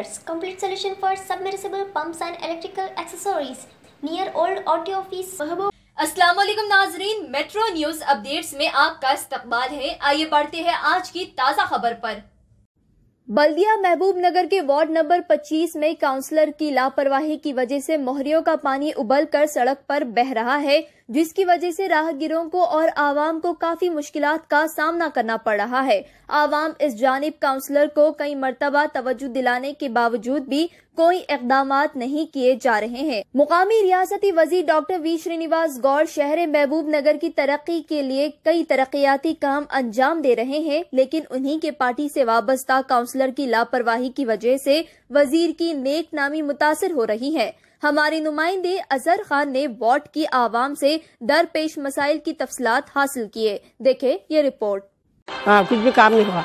Builders complete solution for submersible pumps and electrical accessories near old auto office अस्सलाम वालेकुम नाजरीन metro news updates में आपका इस्तकबाल है आइए बढ़ते हैं आज की ताज़ा खबर पर बल्दिया महबूब नगर के वार्ड नंबर 25 में काउंसलर की लापरवाही की वजह से मोहरियों का पानी उबलकर सड़क पर बह रहा है जिसकी वजह से राहगीरों को और आवाम को काफी मुश्किल का सामना करना पड़ रहा है आवाम इस जानब काउंसलर को कई मरतबा तवज्जो दिलाने के बावजूद भी कोई इकदाम नहीं किए जा रहे हैं मुकामी रियासती वजीर डॉक्टर वी श्रीनिवास गौड़ शहर महबूब नगर की तरक्की के लिए कई तरक्याती काम अंजाम दे रहे हैं लेकिन उन्हीं के पार्टी से वाबस्ता काउंसलर की लापरवाही की वजह से वजीर की नेक नामी मुतासर हो रही है हमारे नुमाइंदे अजहर खान ने वार्ड की आवाम से दरपेश मसाइल की तफसलात हासिल किए देखे ये रिपोर्ट हाँ कुछ भी काम नहीं हुआ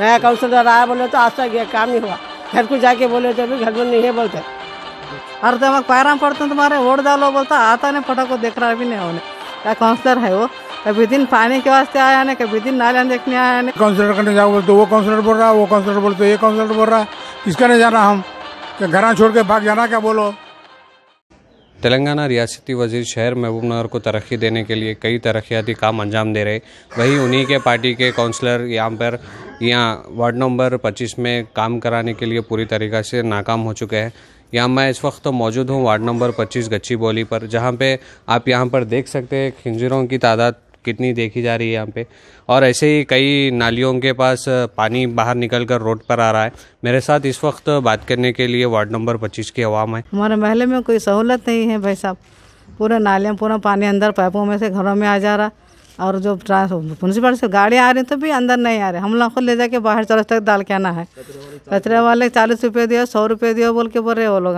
नया काउंसलर आया बोले तो आज तक काम नहीं हुआ घर को जाके बोले तो घर में नहीं है बोलते हर दफा पैराम पड़ते तुम्हारे वोट डालो बोलता आता नहीं को देख रहा भी नहीं होने क्या काउंसलर है वो कभी दिन पानी के वास्ते आया ना कभी दिन नाले देखने आया ना काउंसिलर करने जाओ बोलते वो काउंसिलर बोल रहा वो काउंसिलर बोलते ये काउंसलर बोल रहा किसका नहीं जाना हम घर छोड़ के भाग जाना क्या बोलो तेलंगाना रियासती वजीर शहर महबूब नगर को तरक्की देने के लिए कई तरक्याती काम अंजाम दे रहे वहीं उन्हीं के पार्टी के काउंसलर यहाँ पर यहाँ वार्ड नंबर 25 में काम कराने के लिए पूरी तरीक़े से नाकाम हो चुके हैं यहाँ मैं इस वक्त तो मौजूद हूँ वार्ड नंबर 25 गच्ची बोली पर जहाँ पे आप यहाँ पर देख सकते हैं खिंजरों की तादाद कितनी देखी जा रही है यहाँ पे और ऐसे ही कई नालियों के पास पानी बाहर निकल कर रोड पर आ रहा है मेरे साथ इस वक्त बात करने के लिए वार्ड नंबर पच्चीस की आवाम है हमारे महले में कोई सहूलत नहीं है भाई साहब पूरा नालियाँ पूरा पानी अंदर पाइपों में से घरों में आ जा रहा और जो म्यूनसिपल से गाड़ियाँ आ रही तो भी अंदर नहीं आ रहे हम लोग खुद ले जाके बाहर चौरस तक डाल के आना है कचरे वाले चालीस रुपये दिए सौ रुपये दिए बोल के बोल रहे वो लोग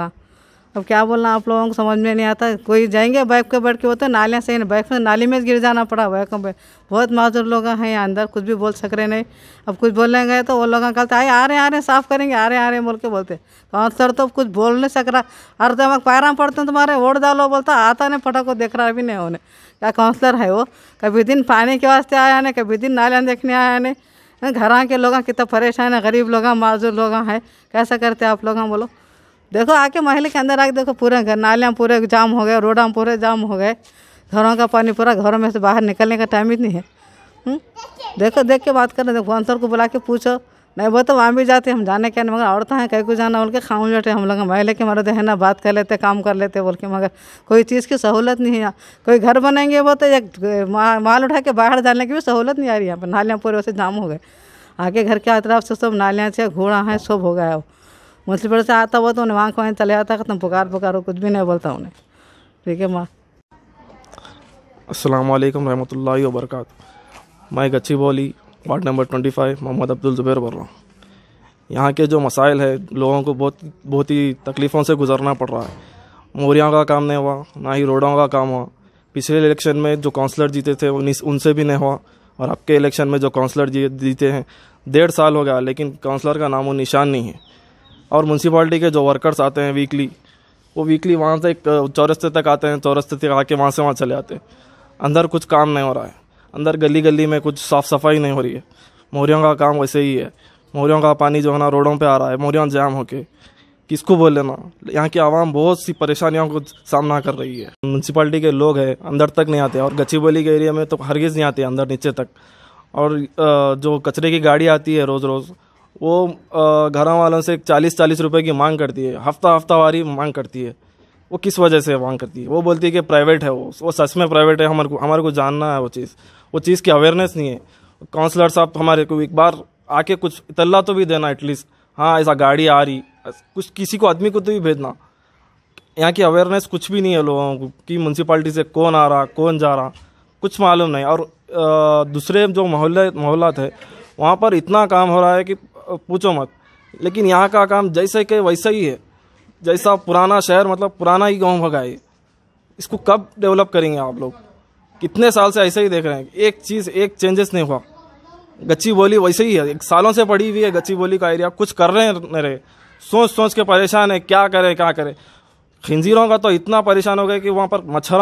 अब क्या बोलना आप लोगों को समझ में नहीं आता कोई जाएंगे बाइक के बैठ के होते तो नालियाँ सही ना बाइक में नाली में गिर जाना पड़ा बाइक को बहुत माजूर लोग हैं यहाँ अंदर कुछ भी बोल सक रहे नहीं अब कुछ बोलने गए तो वो लोग कहते आए आ रहे आ रहे साफ़ करेंगे आ रहे आ रहे बोल के बोलते काउंसलर तो, तो कुछ बोल नहीं सक रहा हर तो पैराम पैरा पड़ते हैं तुम्हारे वोट डालो बोलता आता नहीं फटा को देख रहा अभी नहीं होने क्या काउंसलर है वो कभी दिन पानी के वास्ते आया नहीं कभी दिन नालियाँ देखने आया नहीं घर के लोग कितना परेशान है गरीब लोग माजूर लोग हैं कैसा करते आप लोग बोलो देखो आके महल के अंदर आके देखो पूरे घर नाले में पूरे जाम हो गए रोड में पूरे जाम हो गए घरों का पानी पूरा घरों में से बाहर निकलने का टाइम ही नहीं है हुँ? हम्म? देखो देख के बात करें देखो अंसर को बुला के पूछो नहीं वो तो वहाँ भी जाते हम जाने क्या नहीं मगर औरत हैं कहीं को जाना बोल के खाऊं बैठे हम लोग महिला के मर्द तो है ना बात कर लेते काम कर लेते बोल के मगर कोई चीज़ की सहूलत नहीं है कोई घर बनाएंगे वो तो एक माल उठा के बाहर जाने की भी सहूलत नहीं आ रही है यहाँ पर नालियाँ पूरे वैसे जाम हो गए आगे घर के अतराफ से सब नालियाँ से घोड़ा हैं सब हो गया वो मछली बड़े से आता हुआ तो उन्हें वहाँ को चले आता खत्म पुकार पुकारो कुछ भी नहीं बोलता उन्हें ठीक है माँ असलम रहमत रहमतुल्लाहि वबरकत मैं Gachibowli ward number twenty five Mohammed Abdul Zubair बोल रहा हूँ यहाँ के जो मसाइल है लोगों को बहुत बहुत ही तकलीफ़ों से गुजरना पड़ रहा है मोरियाँ का काम नहीं हुआ ना ही रोडों का काम हुआ पिछले इलेक्शन में जो काउंसलर जीते थे उनसे भी नहीं हुआ और आपके इलेक्शन में जो काउंसलर जीते हैं डेढ़ साल हो गया लेकिन काउंसलर का नाम व निशान नहीं है और म्यूनसिपाली के जो वर्कर्स आते हैं वीकली वो वीकली वहाँ से चौरस्ते तक आते हैं चौरस्ते तक आके वहाँ से वहाँ चले आते हैं अंदर कुछ काम नहीं हो रहा है अंदर गली गली में कुछ साफ़ सफाई नहीं हो रही है मोरियों का काम वैसे ही है मोरियों का पानी जो है ना रोडों पे आ रहा है मोरियों जाम होके किसको बोले ना यहाँ की आवाम बहुत सी परेशानियों को सामना कर रही है म्यूनसिपाली के लोग हैं अंदर तक नहीं आते और बोली के एरिया में तो हरगिज़ नहीं आते अंदर नीचे तक और जो कचरे की गाड़ी आती है रोज़ रोज़ वो घर वालों से चालीस चालीस रुपये की मांग करती है हफ्ता हफ्ता वारी मांग करती है वो किस वजह से मांग करती है वो बोलती है कि प्राइवेट है वो वो सच में प्राइवेट है हमारे को हमारे को जानना है वो चीज़ वो चीज़ की अवेयरनेस नहीं है काउंसलर साहब तो हमारे को एक बार आके कुछ इतला तो भी देना एटलीस्ट हाँ ऐसा गाड़ी आ रही कुछ किसी को आदमी को तो भी भेजना यहाँ की अवेयरनेस कुछ भी नहीं है लोगों को कि म्यूनसिपाली से कौन आ रहा कौन जा रहा कुछ मालूम नहीं और दूसरे जो मोहल्ले मोहल्ला थे वहाँ पर इतना काम हो रहा है कि पूछो मत लेकिन यहाँ का काम जैसे के वैसे ही है जैसा पुराना शहर मतलब पुराना ही गाँव है इसको कब डेवलप करेंगे आप लोग कितने साल से ऐसे ही देख रहे हैं एक चीज़ एक चेंजेस नहीं हुआ गच्ची बोली वैसे ही है एक सालों से पड़ी हुई है गच्ची बोली का एरिया कुछ कर रहे नहीं रहे सोच सोच के परेशान है क्या करें क्या करें खिंजीरों का तो इतना परेशान हो गया कि वहाँ पर मच्छर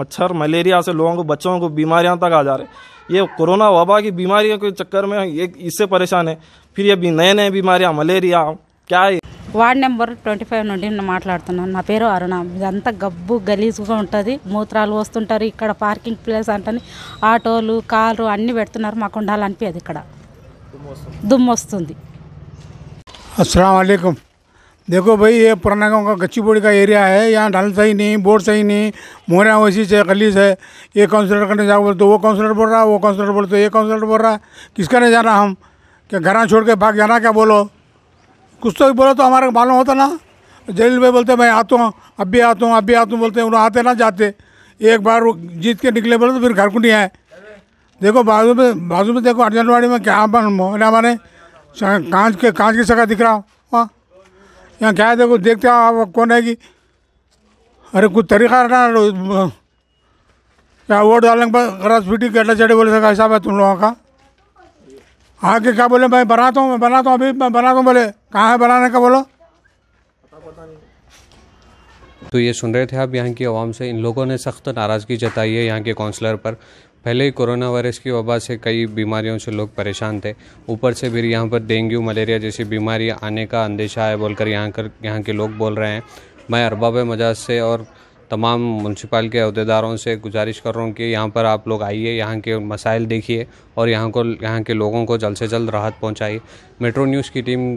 मच्छर मलेरिया से लोगों को बच्चों को बीमारियाँ तक आ जा रहे ये कोरोना वबा की बीमारियों के चक्कर में ये इससे परेशान है फिर ये नए नए बीमारियाँ मलेरिया क्या है వార్డ్ నెంబర్ ట్వంటీ ఫైవ్ నుండి మాట్లాడుతున్నాను నా పేరు అరుణ ఇదంతా గబ్బు గలీజుగా ఉంటుంది మూత్రాలు వస్తుంటారు ఇక్కడ పార్కింగ్ ప్లేస్ అంటే ఆటోలు కార్లు అన్నీ పెడుతున్నారు మాకు ఉండాలనిపించదు ఇక్కడ దుమ్ము వస్తుంది అస్సలం देखो भाई ये पुराना गाँव का गच्ची बोड़ी का एरिया है यहाँ ढाल सही नहीं बोर्ड सही नहीं मोहरा वैसी है गलीस है ये काउंसलर करने जाओ बोलते तो वो काउंसलर बोल रहा है वो काउंसलर बोलते तो ये काउंसलर बोल रहा है किसका नहीं जाना हम क्या घर छोड़ के भाग जाना क्या बोलो कुछ तो बोलो तो हमारा मालूम होता ना जलील भाई बोलते मैं आता हूँ अब भी आता हूँ अब भी आता हूँ बोलते उन्होंने आते ना जाते एक बार जीत के निकले बोले तो फिर घर को नहीं आए देखो बाजू में बाजू में देखो अर्जनवाड़ी में क्या बन मोहरा माने कांच के कांच की सगा दिख रहा हूँ यहाँ क्या है देखो देखते आप कौन है कि अरे कुछ तरीका रहना क्या वोट डालने के बाद रस पीटी कहना चढ़े बोले सका हिसाब है तुम लोगों का आके क्या बोले मैं बनाता हूँ मैं बनाता हूँ अभी मैं बनाता हूँ बोले कहाँ है बनाने का बोलो तो ये सुन रहे थे आप यहाँ की आवाम से इन लोगों ने सख्त नाराज़गी जताई है यहाँ के काउंसलर पर पहले ही कोरोना वायरस की वबा से कई बीमारियों से लोग परेशान थे ऊपर से फिर यहाँ पर डेंगू मलेरिया जैसी बीमारी आने का अंदेशा है बोलकर यहाँ कर यहाँ के लोग बोल रहे हैं मैं अरबाब मजाज से और तमाम मुंसिपाल के अहदेदारों से गुजारिश कर रहा हूँ कि यहाँ पर आप लोग आइए यहाँ के मसाइल देखिए और यहाँ को यहाँ के लोगों को जल्द से जल्द राहत पहुँचाइए मेट्रो न्यूज़ की टीम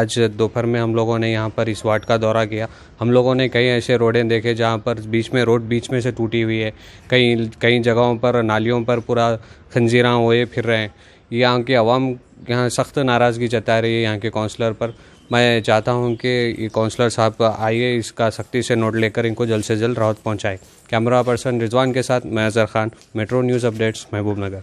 आज दोपहर में हम लोगों ने यहाँ पर इस वार्ड का दौरा किया हम लोगों ने कई ऐसे रोडें देखे जहाँ पर बीच में रोड बीच में से टूटी हुई है कई कई जगहों पर नालियों पर पूरा खंजीरा हुए फिर रहे हैं यहाँ के आवाम यहाँ सख्त नाराज़गी जता रही है यहाँ के काउंसलर पर मैं चाहता हूं कि काउंसलर साहब आइए इसका सख्ती से नोट लेकर इनको जल्द से जल्द राहत पहुंचाए कैमरा पर्सन रिजवान के साथ मैं Azhar Khan metro news updates महबूब नगर